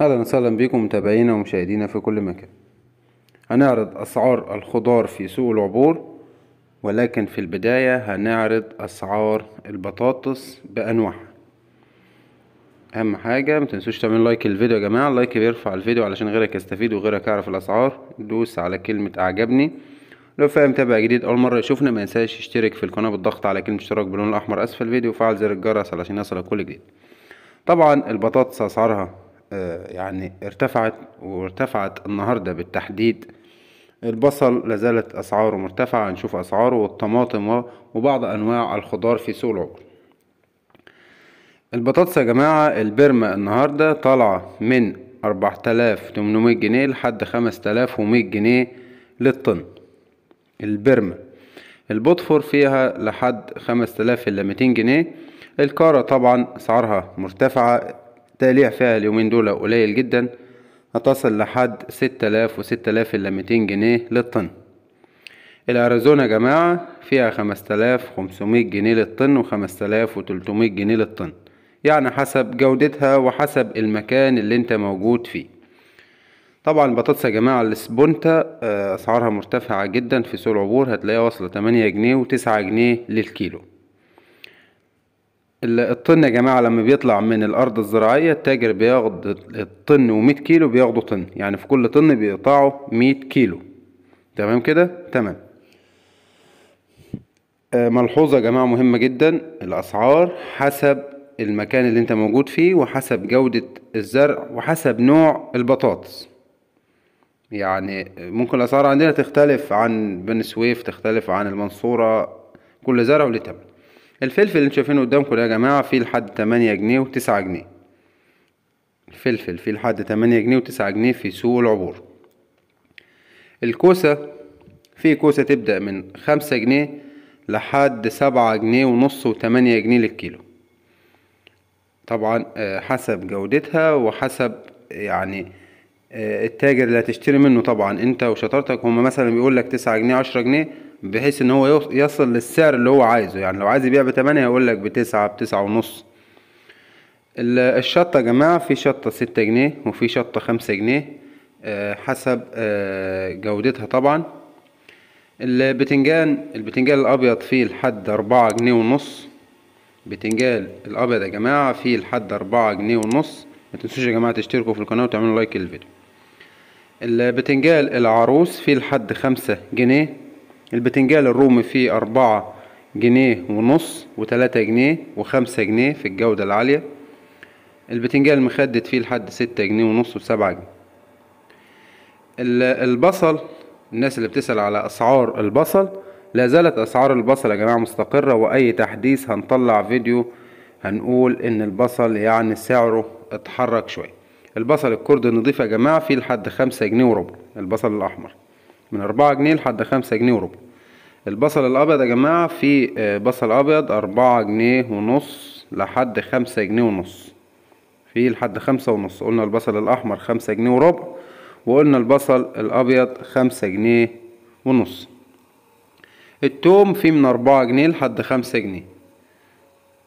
اهلا وسهلا بكم متابعينا ومشاهدينا في كل مكان هنعرض اسعار الخضار في سوق العبور ولكن في البداية هنعرض اسعار البطاطس بانواعها اهم حاجة متنسوش تعملوا لايك الفيديو يا جماعة اللايك بيرفع الفيديو علشان غيرك يستفيد وغيرك يعرف الاسعار دوس على كلمة اعجبني لو فاهم متابع جديد اول مرة يشوفنا ما ينساش يشترك في القناة بالضغط على كلمة اشتراك باللون الاحمر اسفل الفيديو وفعل زر الجرس علشان يصلك كل جديد طبعا البطاطس اسعارها آه، يعني ارتفعت وارتفعت النهاردة بالتحديد البصل لازالت أسعاره مرتفعة هنشوف أسعاره والطماطم وبعض أنواع الخضار في سوق العقر البطاطس يا جماعة البرمة النهاردة طالعة من 4800 جنيه لحد 5100 جنيه للطن البرمة البطفر فيها لحد 5200 جنيه الكارة طبعا أسعارها مرتفعة تقليع فيها اليومين دول قليل جدا هتصل لحد ستة آلاف وستة آلاف إلا ميتين جنيه للطن الأريزونا يا جماعة فيها خمسة آلاف خمسمية جنيه للطن وخمسة آلاف وتلتمية جنيه للطن يعني حسب جودتها وحسب المكان اللي انت موجود فيه طبعا البطاطس يا جماعة السبونتا آه، أسعارها مرتفعة جدا في سوق العبور هتلاقيها واصلة تمانية جنيه وتسعة جنيه للكيلو الطن يا جماعة لما بيطلع من الأرض الزراعية التاجر بياخد الطن ومية كيلو بياخده طن يعني في كل طن بيقطعه مية كيلو تمام كده تمام آه، ملحوظة يا جماعة مهمة جدا الأسعار حسب المكان اللي انت موجود فيه وحسب جودة الزرع وحسب نوع البطاطس يعني ممكن الأسعار عندنا تختلف عن بني سويف تختلف عن المنصورة كل زرع وليه تمن الفلفل اللي انتوا شايفينه قدامكم ده يا جماعه فيه لحد 8 جنيه و9 جنيه الفلفل فيه لحد 8 جنيه و9 جنيه في سوق العبور الكوسه في كوسه تبدا من 5 جنيه لحد 7 جنيه ونص و8 جنيه للكيلو طبعا آه، حسب جودتها وحسب يعني آه، التاجر اللي هتشتري منه طبعا انت وشطارتك هما مثلا بيقول لك 9 جنيه 10 جنيه بحيث ان هو يصل للسعر اللي هو عايزه يعني لو عايز يبيع بتمانية يقول لك بتسعة بتسعة ونص الشطة يا جماعة في شطة ستة جنيه وفي شطة خمسة جنيه آه، حسب آه، جودتها طبعا البتنجان البتنجان الابيض فيه لحد أربعة جنيه ونص بتنجان الابيض يا جماعة فيه لحد أربعة جنيه ونص ما تنسوش يا جماعة تشتركوا في القناة وتعملوا لايك للفيديو البتنجان العروس فيه لحد خمسة جنيه البتنجال الرومي فيه أربعة جنيه ونص وتلاتة جنيه وخمسة جنيه في الجودة العالية البتنجال المخدد فيه لحد ستة جنيه ونص وسبعة جنيه البصل الناس اللي بتسأل على أسعار البصل لا زالت أسعار البصل يا جماعة مستقرة وأي تحديث هنطلع فيديو هنقول إن البصل يعني سعره اتحرك شوية البصل الكرد النضيف يا جماعة فيه لحد خمسة جنيه وربع البصل الأحمر من أربعة جنيه لحد خمسة جنيه وربع البصل الأبيض يا جماعة في آه، بصل أبيض أربعة جنيه ونص لحد خمسة جنيه ونص في لحد خمسة ونص قلنا البصل الأحمر خمسة جنيه وربع وقلنا البصل الأبيض خمسة جنيه ونص التوم في من أربعة جنيه لحد خمسة جنيه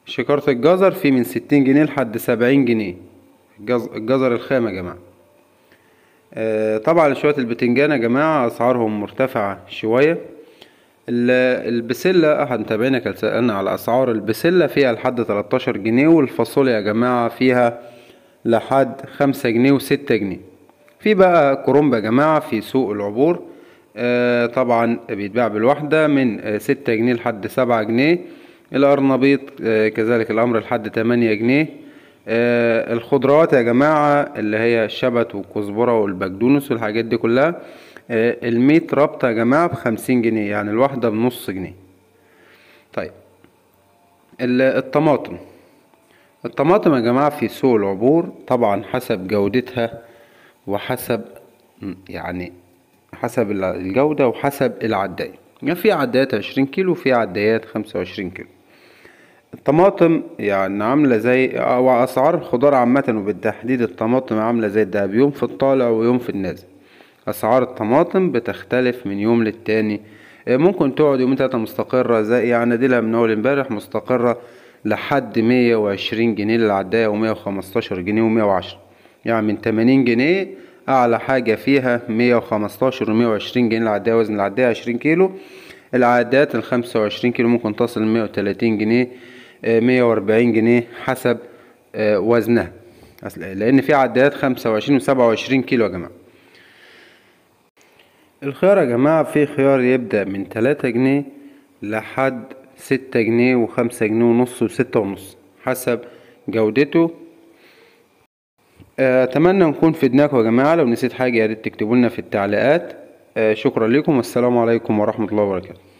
شكارة الجزر في من ستين جنيه لحد سبعين جنيه الجزر الخام يا جماعه آه، طبعا شوية البتنجان يا جماعة أسعارهم مرتفعة شوية البسلة أحد آه، متابعينا كان سألنا على أسعار البسلة فيها لحد 13 جنيه والفاصوليا يا جماعة فيها لحد 5 جنيه وستة جنيه في بقى كرومب يا جماعة في سوق العبور آه، طبعا بيتباع بالواحدة من ستة جنيه لحد سبعة جنيه الأرنبيط كذلك الأمر لحد تمانية جنيه آه، الخضروات يا جماعة اللي هي الشبت والكزبرة والبقدونس والحاجات دي كلها آه، الميت رابطة يا جماعة بخمسين جنيه يعني الواحدة بنص جنيه طيب الطماطم الطماطم يا جماعة في سوق العبور طبعا حسب جودتها وحسب يعني حسب الجودة وحسب العداية يعني في عدايات عشرين كيلو وفي عدايات خمسة وعشرين كيلو الطماطم يعني عاملة زي أو أسعار الخضار عامة وبالتحديد الطماطم عاملة زي الدهب يوم في الطالع ويوم في النازل أسعار الطماطم بتختلف من يوم للتاني آه، ممكن تقعد يومين تلاتة مستقرة زي يعني ديلها من أول امبارح مستقرة لحد مية وعشرين جنيه للعداية ومية وخمستاشر جنيه ومية وعشرة يعني من تمانين جنيه أعلى حاجة فيها مية وخمستاشر ومية وعشرين جنيه للعداية وزن العداية عشرين كيلو العادات الخمسة وعشرين كيلو ممكن تصل مية وتلاتين جنيه 140 جنيه حسب آه، وزنها لان في خمسة 25 و27 كيلو يا جماعه الخيار يا جماعه في خيار يبدا من 3 جنيه لحد 6 جنيه وخمسة جنيه ونص وستة ونص حسب جودته آه، اتمنى نكون فدناكم يا جماعه لو نسيت حاجه يا ريت تكتبوا لنا في التعليقات آه، شكرا لكم والسلام عليكم ورحمه الله وبركاته